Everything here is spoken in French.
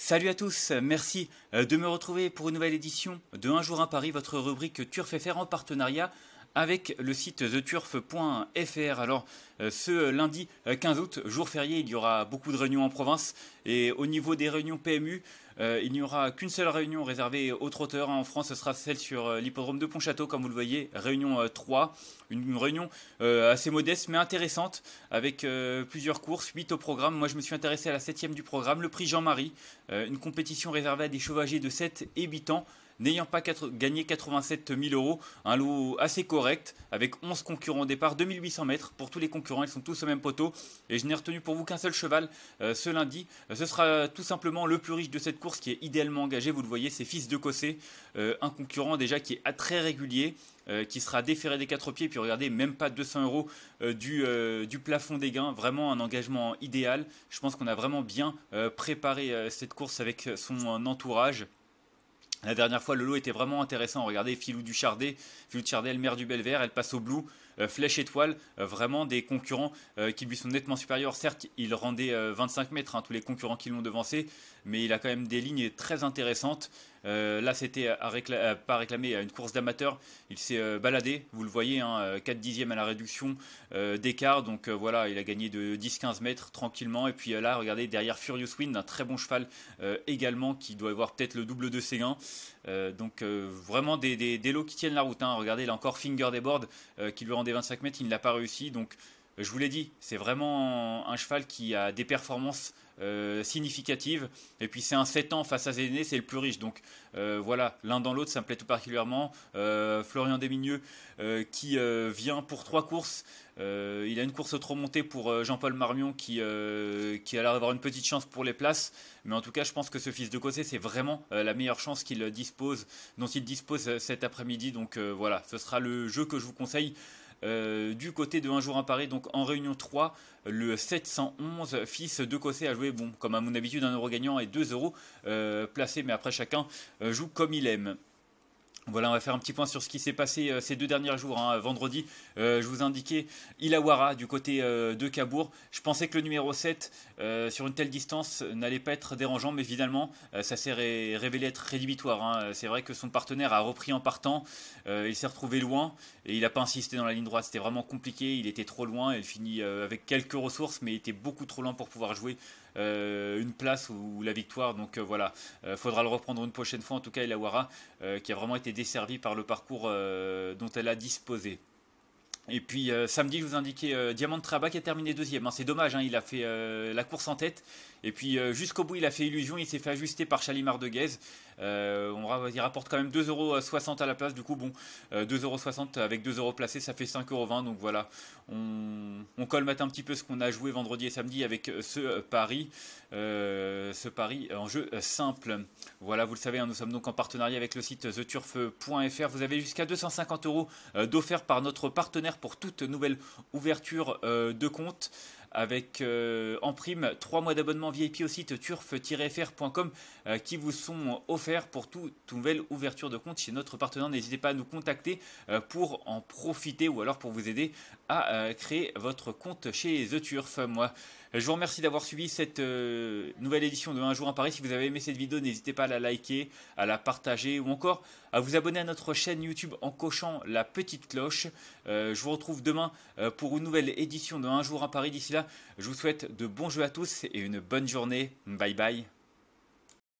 Salut à tous, merci euh, de me retrouver pour une nouvelle édition de Un jour à Paris, votre rubrique Turf faire en partenariat avec le site theturf.fr. Alors euh, ce lundi 15 euh, août, jour férié, il y aura beaucoup de réunions en province et au niveau des réunions PMU, euh, il n'y aura qu'une seule réunion réservée aux trotteurs. Hein. En France, ce sera celle sur l'hippodrome de Pontchâteau, comme vous le voyez, réunion 3. Une, réunion assez modeste mais intéressante, avec plusieurs courses, 8 au programme. Moi, je me suis intéressé à la 7 du programme, le prix Jean-Marie, une compétition réservée à des chevaliers de 7 et 8 ans n'ayant pas gagné 87 000 euros. Un lot assez correct, avec 11 concurrents au départ, 2800 mètres. Pour tous les concurrents, ils sont tous au même poteau. Et je n'ai retenu pour vous qu'un seul cheval euh, ce lundi. Euh, ce sera tout simplement le plus riche de cette course qui est idéalement engagé. Vous le voyez, c'est Fils de Cossé, euh, un concurrent déjà qui est à très régulier. qui sera déféré des quatre pieds. Puis regardez, même pas 200 euros du, du, plafond des gains. Vraiment un engagement idéal. Je pense qu'on a vraiment bien préparé cette course avec son entourage. La dernière fois, le lot était vraiment intéressant. Regardez, Filou Chardet, Filou Duchardet, le maire du Belvert, elle passe au Blue. Euh, flèche Étoile, euh, vraiment des concurrents euh, qui lui sont nettement supérieurs. Certes, il rendait 25 mètres hein, tous les concurrents qui l'ont devancé, mais il a quand même des lignes très intéressantes. là, c'était à, pas réclamé à une course d'amateur. Il s'est baladé, vous le voyez, 4 hein, dixièmes à la réduction d'écart. Donc voilà, il a gagné de 10-15 mètres tranquillement. Et puis là, regardez, derrière Furious Wind, un très bon cheval également qui doit avoir peut-être le double de ses gains. donc vraiment des, lots qui tiennent la route. Hein. Regardez, là encore Finger des boards qui lui rendait 25 mètres, il n'a pas réussi. Donc, je vous l'ai dit, c'est vraiment un cheval qui a des performances euh, significatives. Et puis, c'est un 7 ans face à Zéné, c'est le plus riche. Donc, euh, voilà, l'un dans l'autre, ça me plaît tout particulièrement. Euh, Florian Desmigneux qui vient pour trois courses. il a une course trop montée pour Jean-Paul Marmion qui, qui a l'air d'avoir une petite chance pour les places. Mais en tout cas, je pense que ce fils de Cossé, c'est vraiment la meilleure chance qu'il dispose, dont il dispose cet après-midi. Donc voilà, ce sera le jeu que je vous conseille. Euh, du côté de Un jour Paris donc en réunion 3, le 711 fils de Cossé a joué, bon, comme à mon habitude, un euro gagnant et 2 euros euh, placés, mais après chacun euh, joue comme il aime. Voilà, on va faire un petit point sur ce qui s'est passé euh, ces deux derniers jours. Hein. Vendredi, euh, je vous indiquais Ilawara du côté euh, de Cabourg. Je pensais que le numéro 7, sur une telle distance, n'allait pas être dérangeant, mais finalement, ça s'est révélé être rédhibitoire. Hein. C'est vrai que son partenaire a repris en partant, il s'est retrouvé loin et il n'a pas insisté dans la ligne droite. C'était vraiment compliqué, il était trop loin, il finit avec quelques ressources, mais il était beaucoup trop lent pour pouvoir jouer euh, une place ou, la victoire. Donc euh, voilà, euh, faudra le reprendre une prochaine fois. En tout cas, Ilawara, qui a vraiment été desservie par le parcours dont elle a disposé. Et puis euh, samedi, je vous indiquais euh, Diamant de qui a terminé deuxième. Hein, c'est dommage, hein, il a fait euh, la course en tête. Et puis jusqu'au bout, il a fait illusion. Il s'est fait ajuster par Chalimard de Guèze. on, il rapporte quand même 2,60€ à la place. Du coup, bon, 2,60€ avec 2€ placés, ça fait 5,20€. Donc voilà, on, colle colmate un petit peu ce qu'on a joué vendredi et samedi avec ce pari, ce pari en jeu simple. Voilà, vous le savez, hein, nous sommes donc en partenariat avec le site theturf.fr. Vous avez jusqu'à 250€ d'offert par notre partenaire pour toute nouvelle ouverture euh, de compte avec euh, en prime 3 mois d'abonnement VIP au site turf-fr.com euh, qui vous sont offerts pour toute nouvelle ouverture de compte chez notre partenaire. N'hésitez pas à nous contacter pour en profiter ou alors pour vous aider à créer votre compte chez The Turf. Moi, euh, je vous remercie d'avoir suivi cette euh, nouvelle édition de Un jour en Paris. Si vous avez aimé cette vidéo, n'hésitez pas à la liker, à la partager ou encore à vous abonner à notre chaîne YouTube en cochant la petite cloche. Euh, je vous retrouve demain pour une nouvelle édition de Un jour en Paris. D'ici là, je vous souhaite de bons jeux à tous et une bonne journée. Bye bye.